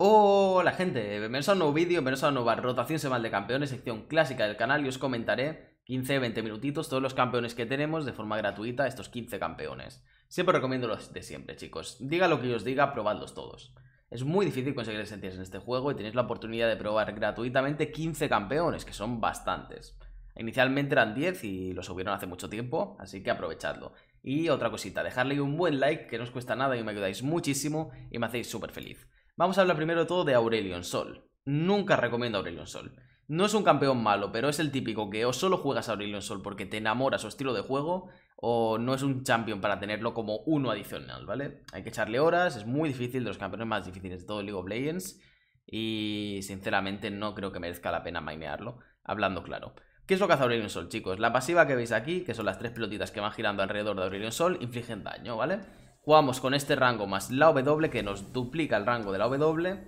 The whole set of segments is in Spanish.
Hola gente, bienvenidos a un nuevo vídeo, bienvenidos a una nueva rotación semanal de campeones, sección clásica del canal y os comentaré 15-20 minutitos todos los campeones que tenemos de forma gratuita, estos 15 campeones. Siempre recomiendo los de siempre chicos, diga lo que os diga, probadlos todos. Es muy difícil conseguir esencias en este juego y tenéis la oportunidad de probar gratuitamente 15 campeones, que son bastantes. Inicialmente eran 10 y los subieron hace mucho tiempo, así que aprovechadlo. Y otra cosita, dejarle un buen like que no os cuesta nada y me ayudáis muchísimo y me hacéis súper feliz. Vamos a hablar primero de todo de Aurelion Sol. Nunca recomiendo Aurelion Sol. No es un campeón malo, pero es el típico que o solo juegas a Aurelion Sol porque te enamora su estilo de juego, o no es un champion para tenerlo como uno adicional, ¿vale? Hay que echarle horas, es muy difícil, de los campeones más difíciles de todo League of Legends, y sinceramente no creo que merezca la pena mainearlo, hablando claro. ¿Qué es lo que hace Aurelion Sol, chicos? La pasiva que veis aquí, que son las tres pelotitas que van girando alrededor de Aurelion Sol, infligen daño, ¿vale? Jugamos con este rango más la W que nos duplica el rango de la W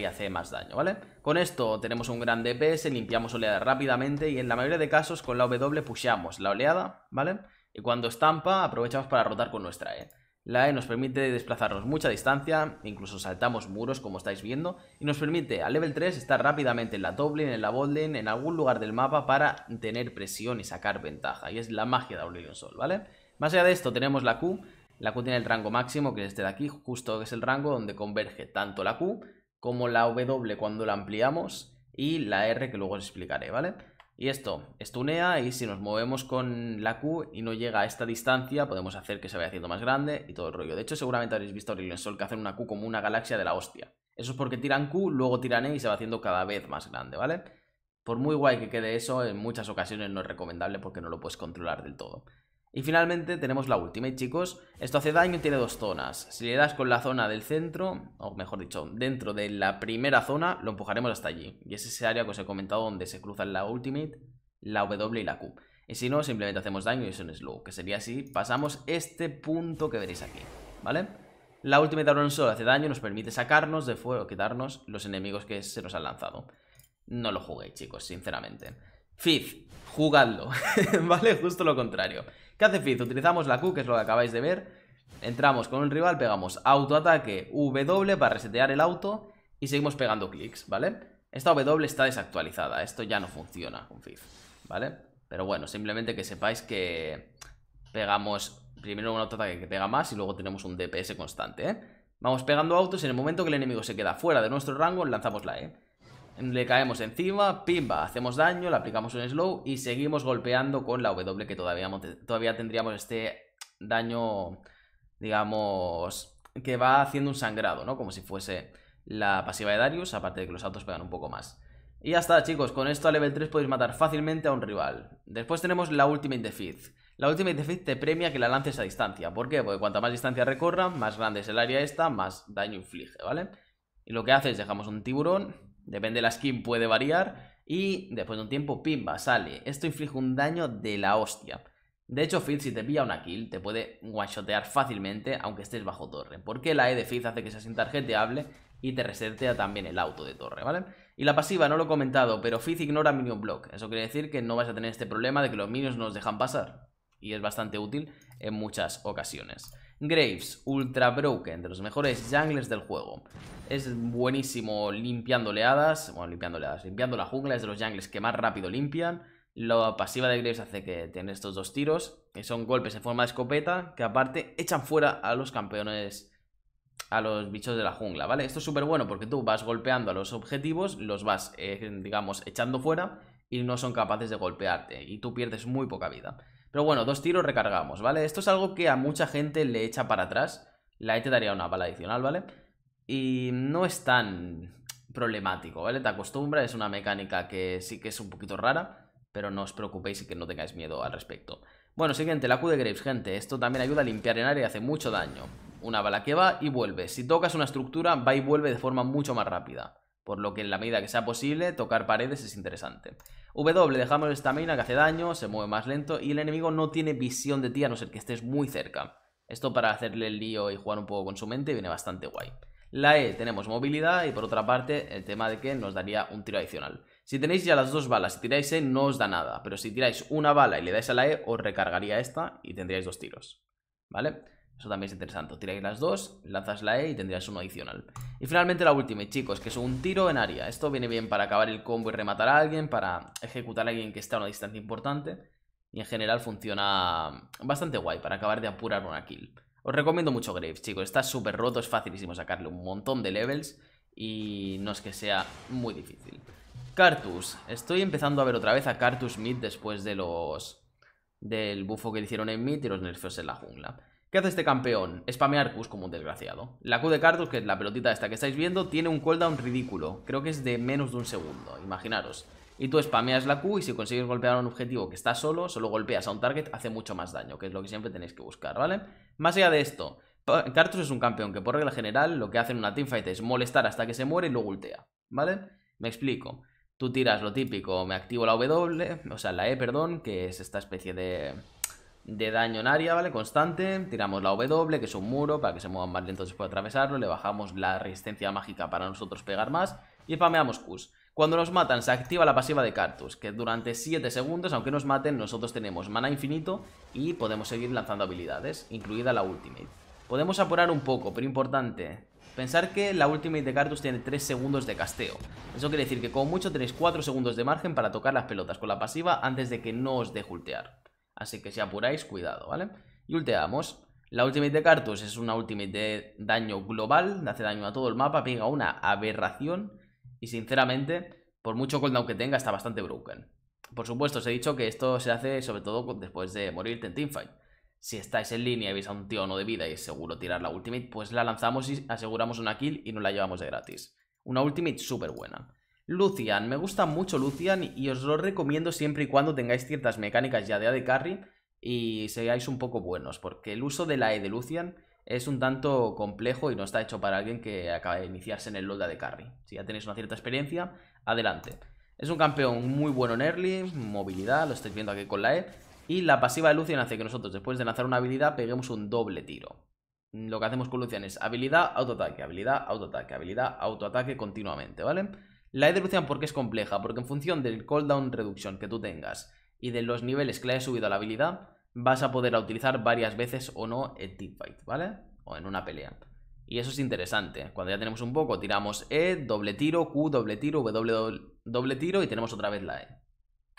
y hace más daño, ¿vale? Con esto tenemos un gran DPS, limpiamos oleada rápidamente y en la mayoría de casos con la W pushamos la oleada, ¿vale? Y cuando estampa aprovechamos para rotar con nuestra E. La E nos permite desplazarnos mucha distancia, incluso saltamos muros como estáis viendo, y nos permite a level 3 estar rápidamente en la top en la bot en algún lugar del mapa para tener presión y sacar ventaja, y es la magia de Aurelion Sol, ¿vale? Más allá de esto tenemos la Q, la Q tiene el rango máximo, que es este de aquí, justo que es el rango donde converge tanto la Q como la W cuando la ampliamos y la R que luego os explicaré, ¿vale? Y esto estunea y si nos movemos con la Q y no llega a esta distancia, podemos hacer que se vaya haciendo más grande y todo el rollo. De hecho, seguramente habréis visto en Sol que hacen una Q como una galaxia de la hostia. Eso es porque tiran Q, luego tiran E y se va haciendo cada vez más grande, ¿vale? Por muy guay que quede eso, en muchas ocasiones no es recomendable porque no lo puedes controlar del todo. Y finalmente tenemos la ultimate, chicos, esto hace daño y tiene dos zonas. Si le das con la zona del centro, o mejor dicho, dentro de la primera zona, lo empujaremos hasta allí. Y es ese área que os he comentado donde se cruzan la Ultimate, la W y la Q. Y si no, simplemente hacemos daño y es un slow, que sería así. Pasamos este punto que veréis aquí, ¿vale? La Ultimate en hace daño, nos permite sacarnos de fuego, quitarnos los enemigos que se nos han lanzado. No lo jugué chicos, sinceramente. Fizz, jugadlo, ¿vale? Justo lo contrario. ¿Qué hace Fizz? Utilizamos la Q, que es lo que acabáis de ver. Entramos con un rival, pegamos autoataque W para resetear el auto y seguimos pegando clics, ¿vale? Esta W está desactualizada, esto ya no funciona con Fizz, ¿vale? Pero bueno, simplemente que sepáis que pegamos primero un autoataque que pega más y luego tenemos un DPS constante, ¿eh? Vamos pegando autos y en el momento que el enemigo se queda fuera de nuestro rango lanzamos la E. Le caemos encima, pimba, hacemos daño, le aplicamos un slow y seguimos golpeando con la W que todavía, todavía tendríamos este daño, digamos, que va haciendo un sangrado, ¿no? Como si fuese la pasiva de Darius, aparte de que los autos pegan un poco más. Y ya está, chicos, con esto a level 3 podéis matar fácilmente a un rival. Después tenemos la Ultimate Defeat. La Ultimate Defeat te premia que la lances a distancia. ¿Por qué? Porque cuanta más distancia recorra, más grande es el área esta, más daño inflige, ¿vale? Y lo que hace es dejamos un tiburón depende de la skin, puede variar. Y después de un tiempo, pimba, sale. Esto inflige un daño de la hostia. De hecho, Fizz, si te pilla una kill, te puede one-shotear fácilmente, aunque estés bajo torre. Porque la E de Fizz hace que seas hable y te resetea también el auto de torre, ¿vale? Y la pasiva, no lo he comentado, pero Fizz ignora Minion Block. Eso quiere decir que no vas a tener este problema de que los minions nos dejan pasar. Y es bastante útil en muchas ocasiones. Graves, ultra broken, de los mejores junglers del juego. Es buenísimo limpiando oleadas, bueno, limpiando oleadas, limpiando la jungla, es de los jungles que más rápido limpian. La pasiva de Graves hace que tiene estos dos tiros, que son golpes en forma de escopeta, que aparte echan fuera a los campeones, a los bichos de la jungla, ¿vale? Esto es súper bueno porque tú vas golpeando a los objetivos, los vas, eh, digamos, echando fuera y no son capaces de golpearte y tú pierdes muy poca vida. Pero bueno, dos tiros recargamos, ¿vale? Esto es algo que a mucha gente le echa para atrás. La E te daría una bala adicional, ¿vale? Y no es tan problemático, ¿vale? Te acostumbra, es una mecánica que sí que es un poquito rara, pero no os preocupéis y que no tengáis miedo al respecto. Bueno, siguiente, la Q de Graves, gente. Esto también ayuda a limpiar en área y hace mucho daño. Una bala que va y vuelve. Si tocas una estructura, va y vuelve de forma mucho más rápida. Por lo que en la medida que sea posible, tocar paredes es interesante. W, dejamos esta mina que hace daño, se mueve más lento y el enemigo no tiene visión de ti a no ser que estés muy cerca. Esto para hacerle el lío y jugar un poco con su mente viene bastante guay. La E tenemos movilidad y por otra parte el tema de que nos daría un tiro adicional. Si tenéis ya las dos balas y tiráis E no os da nada, pero si tiráis una bala y le dais a la E os recargaría esta y tendríais dos tiros. ¿Vale? Eso también es interesante. Tiráis las dos, lanzas la E y tendrías uno adicional. Y finalmente la última, chicos, que es un tiro en área. Esto viene bien para acabar el combo y rematar a alguien, para ejecutar a alguien que está a una distancia importante. Y en general funciona bastante guay para acabar de apurar una kill. Os recomiendo mucho Graves, chicos. Está súper roto, es facilísimo sacarle un montón de levels y no es que sea muy difícil. Cartus. Estoy empezando a ver otra vez a Cartus Mid después de los... del buffo que le hicieron en Mid y los nerfeos en la jungla. ¿Qué hace este campeón? Spamear Qs como un desgraciado. La Q de Cartus, que es la pelotita esta que estáis viendo, tiene un cooldown ridículo. Creo que es de menos de un segundo, imaginaros. Y tú spameas la Q y si consigues golpear a un objetivo que está solo, solo golpeas a un target, hace mucho más daño, que es lo que siempre tenéis que buscar, ¿vale? Más allá de esto, Cartus es un campeón que por regla general lo que hace en una teamfight es molestar hasta que se muere y luego ultea, ¿vale? Me explico. Tú tiras lo típico, me activo la W, o sea, la E, perdón, que es esta especie de de daño en área, ¿vale? Constante. Tiramos la W, que es un muro, para que se muevan más lentos después de atravesarlo. Le bajamos la resistencia mágica para nosotros pegar más. Y spameamos Qs. Cuando nos matan se activa la pasiva de Cartus, que durante 7 segundos, aunque nos maten, nosotros tenemos mana infinito y podemos seguir lanzando habilidades, incluida la Ultimate. Podemos apurar un poco, pero importante, pensar que la Ultimate de Cartus tiene 3 segundos de casteo. Eso quiere decir que como mucho tenéis 4 segundos de margen para tocar las pelotas con la pasiva antes de que no os deje ultear. Así que si apuráis, cuidado, ¿vale? Y ulteamos. La ultimate de Cartus es una ultimate de daño global, hace daño a todo el mapa, pega una aberración y sinceramente, por mucho cooldown que tenga, está bastante broken. Por supuesto, os he dicho que esto se hace sobre todo después de morirte en teamfight. Si estáis en línea y veis a un tío no de vida y es seguro tirar la ultimate, pues la lanzamos y aseguramos una kill y nos la llevamos de gratis. Una ultimate súper buena. Lucian, me gusta mucho Lucian y os lo recomiendo siempre y cuando tengáis ciertas mecánicas ya de de Carry y seáis un poco buenos, porque el uso de la E de Lucian es un tanto complejo y no está hecho para alguien que acaba de iniciarse en el LoL de AD Carry. Si ya tenéis una cierta experiencia, adelante. Es un campeón muy bueno en early, movilidad, lo estáis viendo aquí con la E, y la pasiva de Lucian hace que nosotros después de lanzar una habilidad peguemos un doble tiro. Lo que hacemos con Lucian es habilidad, autoataque, habilidad, autoataque, habilidad, autoataque continuamente, ¿vale? vale la e deducción porque es compleja, porque en función del cooldown reducción que tú tengas y de los niveles que le hayas subido a la habilidad, vas a poder utilizar varias veces o no en fight, ¿vale? O en una pelea. Y eso es interesante. Cuando ya tenemos un poco, tiramos E, doble tiro, Q, doble tiro, W, doble, tiro y tenemos otra vez la E.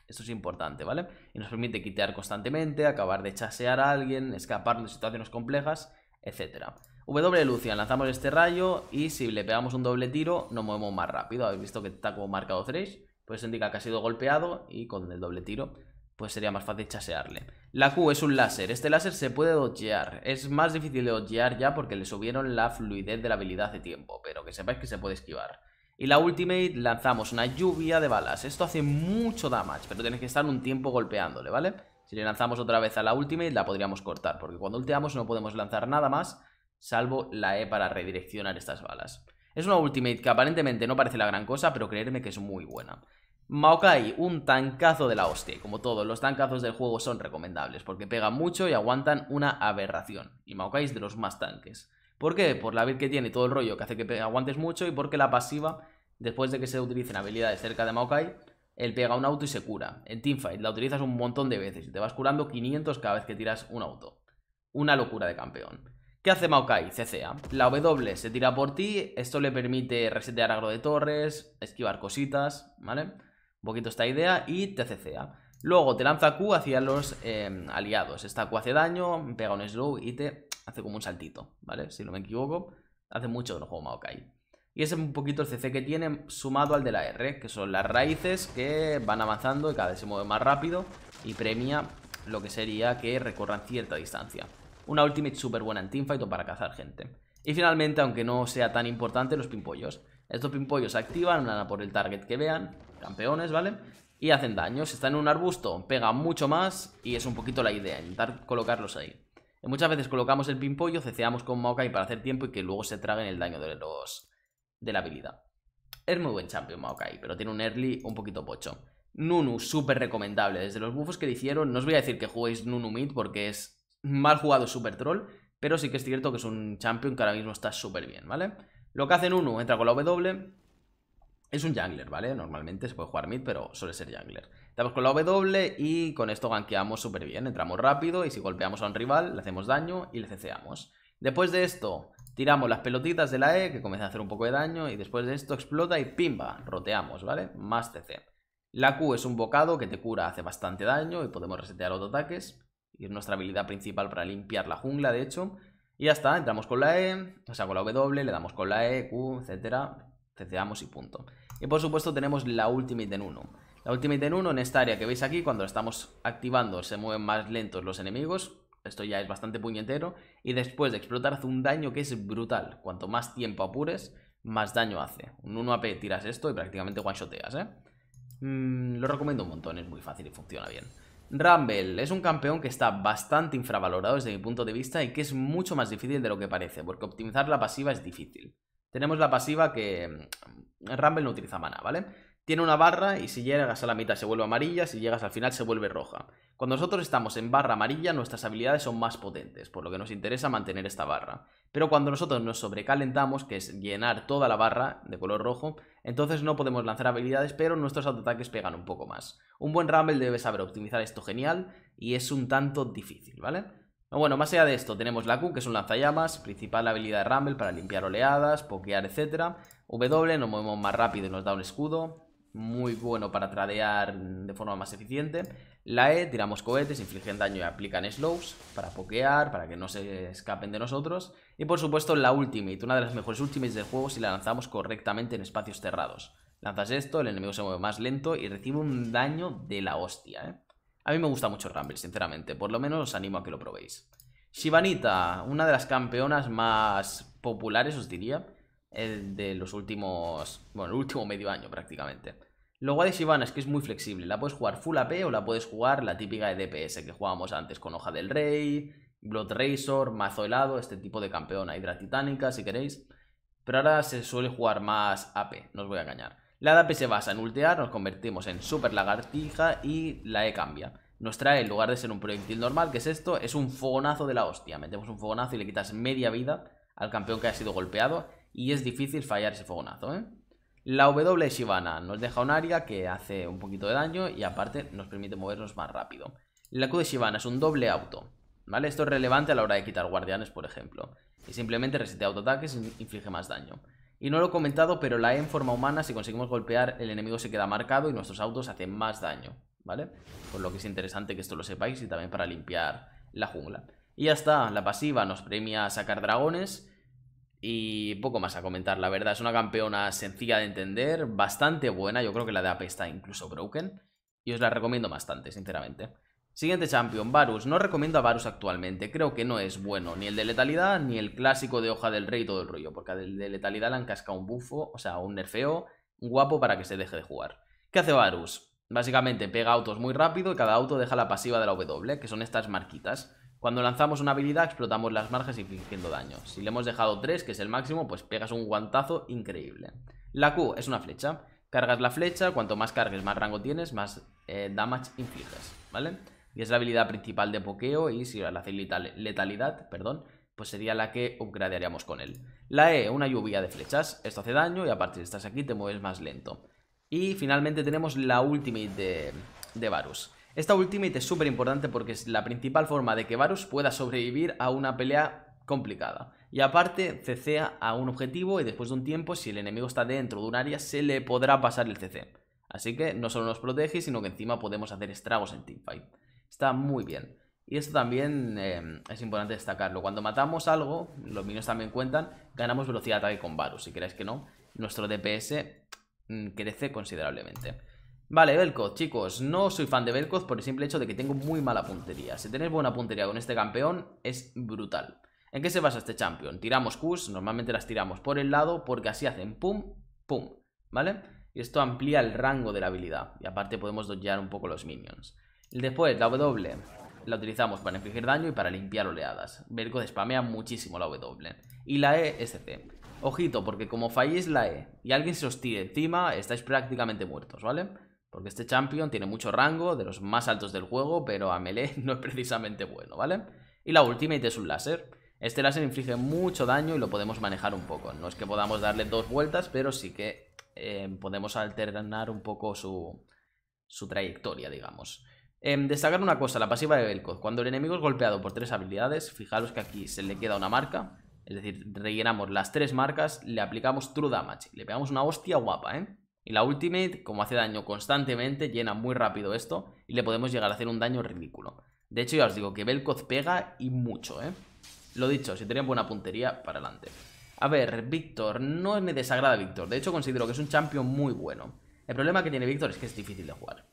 Esto es importante, ¿vale? Y nos permite quitear constantemente, acabar de chasear a alguien, escapar de situaciones complejas, etcétera. W Lucian, lanzamos este rayo y si le pegamos un doble tiro nos movemos más rápido. Habéis visto que está como marcado 3, pues indica que ha sido golpeado y con el doble tiro pues sería más fácil chasearle. La Q es un láser, este láser se puede dodgear, es más difícil de dodgear ya porque le subieron la fluidez de la habilidad de tiempo, pero que sepáis que se puede esquivar. Y la Ultimate lanzamos una lluvia de balas, esto hace mucho damage, pero tienes que estar un tiempo golpeándole, ¿vale? Si le lanzamos otra vez a la Ultimate la podríamos cortar, porque cuando ulteamos no podemos lanzar nada más salvo la E para redireccionar estas balas. Es una ultimate que aparentemente no parece la gran cosa, pero creerme que es muy buena. Maokai, un tancazo de la hostia. Como todos, los tancazos del juego son recomendables, porque pega mucho y aguantan una aberración. Y Maokai es de los más tanques. ¿Por qué? Por la build que tiene todo el rollo que hace que aguantes mucho y porque la pasiva, después de que se utilicen habilidades cerca de Maokai, él pega un auto y se cura. En Teamfight la utilizas un montón de veces y te vas curando 500 cada vez que tiras un auto. Una locura de campeón. ¿Qué hace Maokai? CCA. La W se tira por ti, esto le permite resetear agro de torres, esquivar cositas, ¿vale? Un poquito esta idea y te CCA. Luego te lanza Q hacia los em, aliados. Esta Q hace daño, pega un slow y te hace como un saltito, ¿vale? Si no me equivoco, hace mucho que no juego Maokai. Y ese es un poquito el CC que tiene sumado al de la R, que son las raíces que van avanzando y cada vez se mueve más rápido y premia lo que sería que recorran cierta distancia una ultimate súper buena en teamfight o para cazar gente. Y finalmente, aunque no sea tan importante, los pimpollos. Estos pimpollos se activan, van a por el target que vean, campeones, ¿vale? Y hacen daño. Si están en un arbusto, pega mucho más y es un poquito la idea, intentar colocarlos ahí. muchas veces colocamos el pimpollo, ceceamos con Maokai para hacer tiempo y que luego se traguen el daño de los de la habilidad. Es muy buen champion Maokai, pero tiene un early un poquito pocho. Nunu, súper recomendable. Desde los buffos que le hicieron, no os voy a decir que juguéis Nunu mid porque es mal jugado Super Troll, pero sí que es cierto que es un champion que ahora mismo está súper bien, ¿vale? Lo que hacen uno, entra con la W, es un jungler, ¿vale? Normalmente se puede jugar mid, pero suele ser jungler. Estamos con la W y con esto gankeamos súper bien. Entramos rápido y si golpeamos a un rival, le hacemos daño y le cceamos. Después de esto, tiramos las pelotitas de la E, que comienza a hacer un poco de daño, y después de esto explota y pimba, roteamos, ¿vale? Más CC. La Q es un bocado que te cura, hace bastante daño y podemos resetear los ataques. Y es nuestra habilidad principal para limpiar la jungla, de hecho. Y ya está, entramos con la E, o sea, con la W, le damos con la E, Q, etcétera, ceceamos y punto. Y por supuesto tenemos la Ultimate en 1. La Ultimate en 1 en esta área que veis aquí, cuando estamos activando se mueven más lentos los enemigos, esto ya es bastante puñetero, y después de explotar hace un daño que es brutal. Cuanto más tiempo apures, más daño hace. Un 1 AP tiras esto y prácticamente one-shoteas, ¿eh? Mm, lo recomiendo un montón, es muy fácil y funciona bien. Rumble es un campeón que está bastante infravalorado desde mi punto de vista y que es mucho más difícil de lo que parece, porque optimizar la pasiva es difícil. Tenemos la pasiva que mm, Rumble no utiliza mana, ¿vale? Tiene una barra y si llegas a la mitad se vuelve amarilla, si llegas al final se vuelve roja. Cuando nosotros estamos en barra amarilla nuestras habilidades son más potentes, por lo que nos interesa mantener esta barra. Pero cuando nosotros nos sobrecalentamos, que es llenar toda la barra de color rojo, entonces no podemos lanzar habilidades, pero nuestros autoataques pegan un poco más. Un buen Rumble debe saber optimizar esto genial y es un tanto difícil, ¿vale? Bueno, más allá de esto, tenemos la Q, que es un lanzallamas, principal habilidad de Rumble para limpiar oleadas, pokear, etc. W, nos movemos más rápido y nos da un escudo muy bueno para tradear de forma más eficiente. La E, tiramos cohetes, infligen daño y aplican slows para pokear, para que no se escapen de nosotros. Y por supuesto la Ultimate, una de las mejores Ultimates del juego si la lanzamos correctamente en espacios cerrados. Lanzas esto, el enemigo se mueve más lento y recibe un daño de la hostia. ¿eh? A mí me gusta mucho Rumble, sinceramente, por lo menos os animo a que lo probéis. Shivanita, una de las campeonas más populares, os diría, eh, de los últimos, bueno, el último medio año prácticamente. Luego de Shivana es que es muy flexible. La puedes jugar full AP o la puedes jugar la típica de DPS que jugábamos antes con Hoja del Rey, Blood Razor, Mazo Helado, este tipo de campeona, Hidra Titánica si queréis. Pero ahora se suele jugar más AP, no os voy a engañar. La AP se basa en ultear, nos convertimos en Super Lagartija y la E cambia. Nos trae, en lugar de ser un proyectil normal, que es esto, es un fogonazo de la hostia. Metemos un fogonazo y le quitas media vida al campeón que ha sido golpeado y es difícil fallar ese fogonazo, ¿eh? La W de Shivana nos deja un área que hace un poquito de daño y aparte nos permite movernos más rápido. La Q de Shivana es un doble auto, ¿vale? Esto es relevante a la hora de quitar guardianes, por ejemplo. Y simplemente resiste autoataques e inflige más daño. Y no lo he comentado, pero la E en forma humana, si conseguimos golpear, el enemigo se queda marcado y nuestros autos hacen más daño, ¿vale? Por lo que es interesante que esto lo sepáis y también para limpiar la jungla. Y ya está, la pasiva nos premia sacar dragones y poco más a comentar, la verdad. Es una campeona sencilla de entender, bastante buena. Yo creo que la de AP está incluso broken. Y os la recomiendo bastante, sinceramente. Siguiente champion, Varus. No recomiendo a Varus actualmente. Creo que no es bueno ni el de letalidad, ni el clásico de hoja del rey y todo el rollo. Porque al de letalidad le han cascado un bufo, o sea, un nerfeo guapo para que se deje de jugar. ¿Qué hace Varus? Básicamente pega autos muy rápido y cada auto deja la pasiva de la W, que son estas marquitas. Cuando lanzamos una habilidad explotamos las marcas infligiendo daño. Si le hemos dejado 3, que es el máximo, pues pegas un guantazo increíble. La Q es una flecha. Cargas la flecha, cuanto más cargues, más rango tienes, más eh, damage infliges, ¿vale? Y es la habilidad principal de pokeo y si la hace letalidad, perdón, pues sería la que upgradearíamos con él. La E, una lluvia de flechas. Esto hace daño y a partir de estás aquí te mueves más lento. Y finalmente tenemos la ultimate de, de Varus. Esta ultimate es súper importante porque es la principal forma de que Varus pueda sobrevivir a una pelea complicada. Y aparte, CC a un objetivo y después de un tiempo, si el enemigo está dentro de un área, se le podrá pasar el CC. Así que no solo nos protege, sino que encima podemos hacer estragos en teamfight. Está muy bien. Y esto también eh, es importante destacarlo. Cuando matamos algo, los minions también cuentan, ganamos velocidad de ataque con Varus. Si queréis que no, nuestro DPS mm, crece considerablemente. Vale, Belkoz, chicos, no soy fan de Belkoz por el simple hecho de que tengo muy mala puntería. Si tenéis buena puntería con este campeón, es brutal. ¿En qué se basa este champion? Tiramos Qs, normalmente las tiramos por el lado porque así hacen pum, pum, ¿vale? Y esto amplía el rango de la habilidad y aparte podemos dodgear un poco los minions. Después, la W la utilizamos para infligir daño y para limpiar oleadas. Belkoz spamea muchísimo la W. Y la E, SC. Ojito, porque como falléis la E y alguien se os tire encima, estáis prácticamente muertos, ¿vale? vale porque este champion tiene mucho rango, de los más altos del juego, pero a melee no es precisamente bueno, ¿vale? Y la ultimate es un láser. Este láser inflige mucho daño y lo podemos manejar un poco. No es que podamos darle dos vueltas, pero sí que em, podemos alternar un poco su, trayectoria, digamos. Em, destacar una cosa, la pasiva de Velkoz. Cuando el enemigo es golpeado por tres habilidades, fijaros que aquí se le queda una marca. Es decir, rellenamos las tres marcas, le aplicamos True Damage. Le pegamos una hostia guapa, ¿eh? Y la Ultimate, como hace daño constantemente, llena muy rápido esto y le podemos llegar a hacer un daño ridículo. De hecho, ya os digo que Belkoz pega y mucho, ¿eh? Lo dicho, si tenéis buena puntería, para adelante. A ver, Víctor, no me desagrada Víctor. De hecho, considero que es un champion muy bueno. El problema que tiene Víctor es que es difícil de jugar.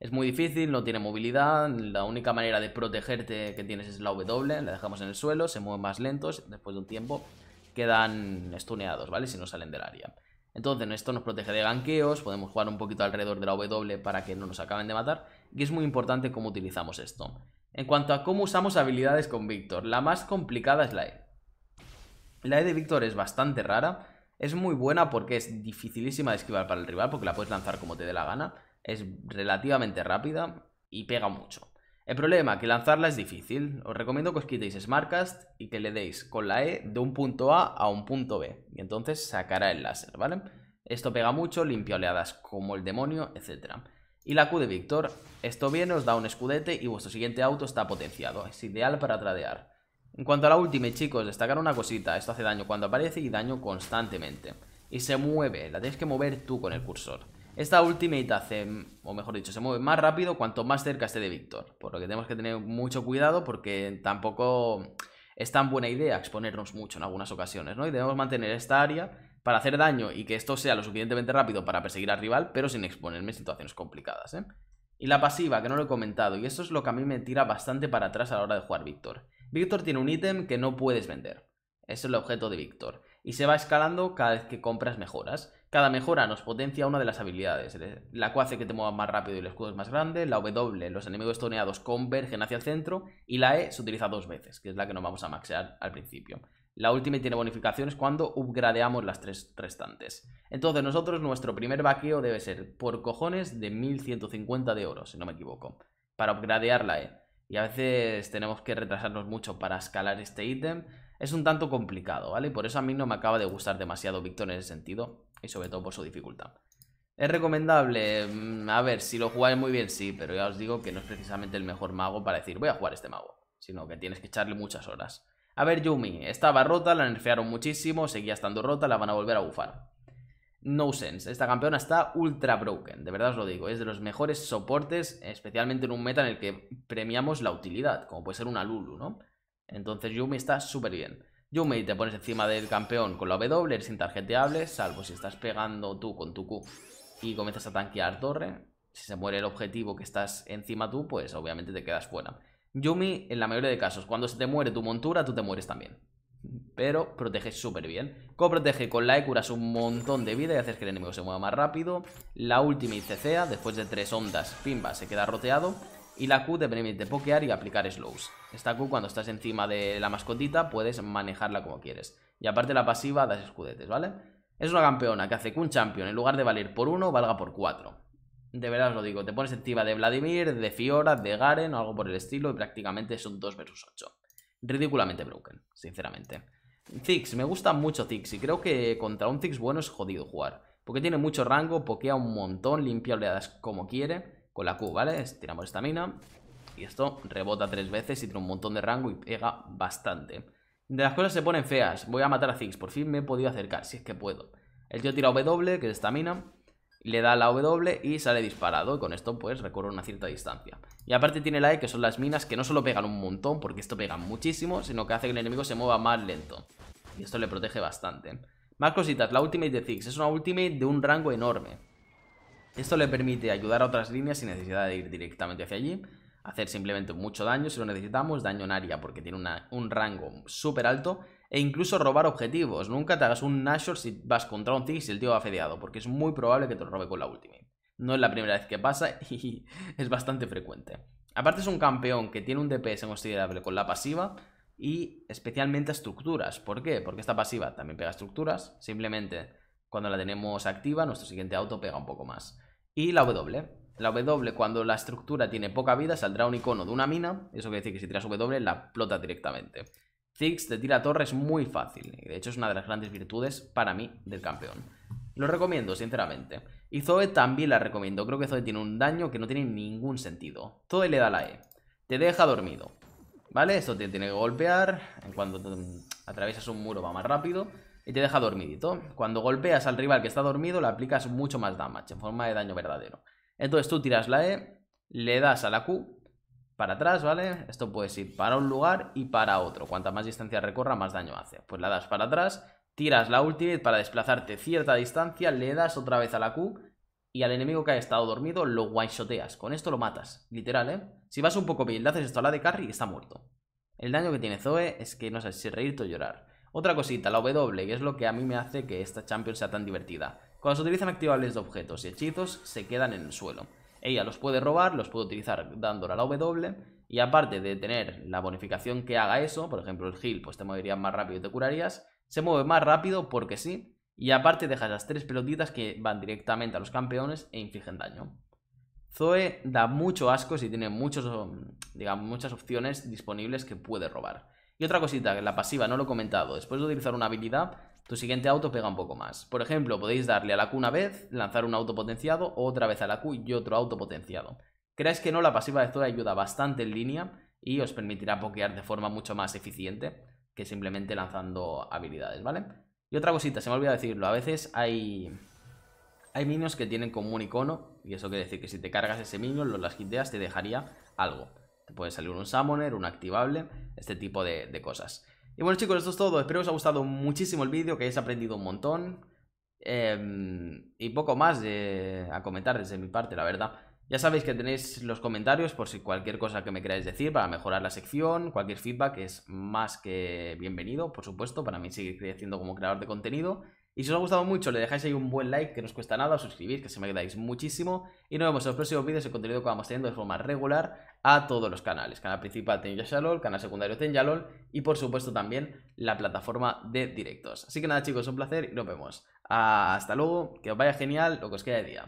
Es muy difícil, no tiene movilidad. La única manera de protegerte que tienes es la W. La dejamos en el suelo, se mueven más lentos. Después de un tiempo quedan estuneados, ¿vale? Si no salen del área. Entonces esto nos protege de ganqueos, podemos jugar un poquito alrededor de la W para que no nos acaben de matar, y es muy importante cómo utilizamos esto. En cuanto a cómo usamos habilidades con Víctor, la más complicada es la E. La E de Víctor es bastante rara, es muy buena porque es dificilísima de esquivar para el rival, porque la puedes lanzar como te dé la gana, es relativamente rápida y pega mucho. El problema, que lanzarla es difícil. Os recomiendo que os quitéis Smartcast y que le deis con la E de un punto A a un punto B. Y entonces sacará el láser, ¿vale? Esto pega mucho, limpia oleadas como el demonio, etc. Y la Q de Víctor. Esto viene, os da un escudete y vuestro siguiente auto está potenciado. Es ideal para tradear. En cuanto a la última, chicos, destacar una cosita. Esto hace daño cuando aparece y daño constantemente. Y se mueve, la tenéis que mover tú con el cursor. Esta ultimate hace, o mejor dicho, se mueve más rápido cuanto más cerca esté de Víctor. Por lo que tenemos que tener mucho cuidado porque tampoco es tan buena idea exponernos mucho en algunas ocasiones, ¿no? Y debemos mantener esta área para hacer daño y que esto sea lo suficientemente rápido para perseguir al rival, pero sin exponerme en situaciones complicadas, ¿eh? Y la pasiva, que no lo he comentado, y eso es lo que a mí me tira bastante para atrás a la hora de jugar Víctor. Víctor tiene un ítem que no puedes vender. es el objeto de Víctor. Y se va escalando cada vez que compras mejoras. Cada mejora nos potencia una de las habilidades. La Q hace que te muevas más rápido y el escudo es más grande. La W, los enemigos toneados convergen hacia el centro. Y la E se utiliza dos veces, que es la que nos vamos a maxear al principio. La última tiene bonificaciones cuando upgradeamos las tres restantes. Entonces nosotros nuestro primer vaqueo debe ser por cojones de 1150 de oro, si no me equivoco, para upgradear la E. Y a veces tenemos que retrasarnos mucho para escalar este ítem. Es un tanto complicado, ¿vale? Por eso a mí no me acaba de gustar demasiado Victor en ese sentido y sobre todo por su dificultad. ¿Es recomendable? Mm, a ver, si lo jugáis muy bien, sí, pero ya os digo que no es precisamente el mejor mago para decir voy a jugar este mago, sino que tienes que echarle muchas horas. A ver, Yumi, estaba rota, la nerfearon muchísimo, seguía estando rota, la van a volver a bufar. No sense, esta campeona está ultra broken, de verdad os lo digo, es de los mejores soportes, especialmente en un meta en el que premiamos la utilidad, como puede ser una Lulu, ¿no? Entonces Yumi está súper bien. Yumi, te pones encima del campeón con la W, sin intarjeteable, salvo si estás pegando tú con tu Q y comienzas a tanquear torre. Si se muere el objetivo que estás encima tú, pues obviamente te quedas fuera. Yumi, en la mayoría de casos, cuando se te muere tu montura, tú te mueres también. Pero protege súper bien. Coprotege con la E, curas un montón de vida y haces que el enemigo se mueva más rápido. La última y CCA, después de tres ondas, pimba, se queda roteado. Y la Q te permite pokear y aplicar slows. Esta Q cuando estás encima de la mascotita puedes manejarla como quieres. Y aparte la pasiva das escudetes, ¿vale? Es una campeona que hace que un champion en lugar de valer por uno valga por cuatro. De verdad os lo digo, te pones activa de Vladimir, de Fiora, de Garen o algo por el estilo y prácticamente son 2 versus 8. Ridículamente broken, sinceramente. Ziggs, me gusta mucho Ziggs y creo que contra un Ziggs bueno es jodido jugar. Porque tiene mucho rango, pokea un montón, limpia oleadas como quiere con la Q, ¿vale? Tiramos esta mina. Y esto rebota tres veces y tiene un montón de rango y pega bastante. De las cosas se ponen feas. Voy a matar a Ziggs. Por fin me he podido acercar, si es que puedo. El tío tira W, que es esta mina. Le da la W y sale disparado. Y con esto, pues, recorre una cierta distancia. Y aparte tiene la E, que son las minas que no solo pegan un montón, porque esto pega muchísimo, sino que hace que el enemigo se mueva más lento. Y esto le protege bastante. Más cositas. La ultimate de Ziggs es una ultimate de un rango enorme. Esto le permite ayudar a otras líneas sin necesidad de ir directamente hacia allí, hacer simplemente mucho daño si lo necesitamos, daño en área porque tiene un rango súper alto e incluso robar objetivos. Nunca te hagas un Nashor si vas contra un Tig si el tío va fedeado, porque es muy probable que te lo robe con la ultimate. No es la primera vez que pasa y es bastante frecuente. Aparte es un campeón que tiene un DPS considerable con la pasiva y especialmente estructuras. ¿Por qué? Porque esta pasiva también pega estructuras, simplemente cuando la tenemos activa nuestro siguiente auto pega un poco más. Y la W. La W, cuando la estructura tiene poca vida, saldrá un icono de una mina. Eso quiere decir que si tiras W, la explota directamente. Ziggs te tira torres muy fácil. de hecho, es una de las grandes virtudes para mí del campeón. Lo recomiendo, sinceramente. Y Zoe también la recomiendo. Creo que Zoe tiene un daño que no tiene ningún sentido. Zoe le da la E. Te deja dormido. ¿Vale? eso te tiene que golpear. En cuanto mm, atraviesas un muro va más rápido y te deja dormidito. Cuando golpeas al rival que está dormido, le aplicas mucho más damage en forma de daño verdadero. Entonces tú tiras la E, le das a la Q para atrás, ¿vale? Esto puede ir para un lugar y para otro. Cuanta más distancia recorra, más daño hace. Pues la das para atrás, tiras la ultimate para desplazarte cierta distancia, le das otra vez a la Q y al enemigo que ha estado dormido lo one Con esto lo matas, literal, ¿eh? Si vas un poco bien, le haces esto a la de carry y está muerto. El daño que tiene Zoe es que no sé si reírte o llorar. Otra cosita, la W, y es lo que a mí me hace que esta champion sea tan divertida. Cuando se utilizan activables de objetos y hechizos, se quedan en el suelo. Ella los puede robar, los puede utilizar dándole a la W, y aparte de tener la bonificación que haga eso, por ejemplo el heal, pues te moverías más rápido y te curarías, se mueve más rápido porque sí, y aparte dejas las tres pelotitas que van directamente a los campeones e infligen daño. Zoe da mucho asco si tiene muchas opciones disponibles que puede robar. Y otra cosita, la pasiva, no lo he comentado. Después de utilizar una habilidad, tu siguiente auto pega un poco más. Por ejemplo, podéis darle a la Q una vez, lanzar un auto potenciado, otra vez a la Q y otro auto potenciado. Creáis que no, la pasiva de Zora ayuda bastante en línea y os permitirá pokear de forma mucho más eficiente que simplemente lanzando habilidades, ¿vale? Y otra cosita, se me olvida decirlo, a veces hay... Hay minions que tienen como un icono, y eso quiere decir que si te cargas ese minion, lo las te dejaría algo puede salir un summoner, un activable, este tipo de, cosas. Y bueno chicos, esto es todo. Espero que os ha gustado muchísimo el vídeo, que hayáis aprendido un montón. Em, y poco más a comentar desde mi parte, la verdad. Ya sabéis que tenéis los comentarios por si cualquier cosa que me queráis decir para mejorar la sección, cualquier feedback es más que bienvenido, por supuesto, para mí seguir creciendo como creador de contenido. Y si os ha gustado mucho, le dejáis ahí un buen like, que no os cuesta nada, suscribir, suscribís, que se me quedáis muchísimo. Y nos vemos en los próximos vídeos, el contenido que vamos teniendo de forma regular a todos los canales. Canal principal Tenyalol, canal secundario Tenyalol y por supuesto también la plataforma de directos. Así que nada chicos, un placer y nos vemos. Hasta luego, que os vaya genial lo que os quede de día.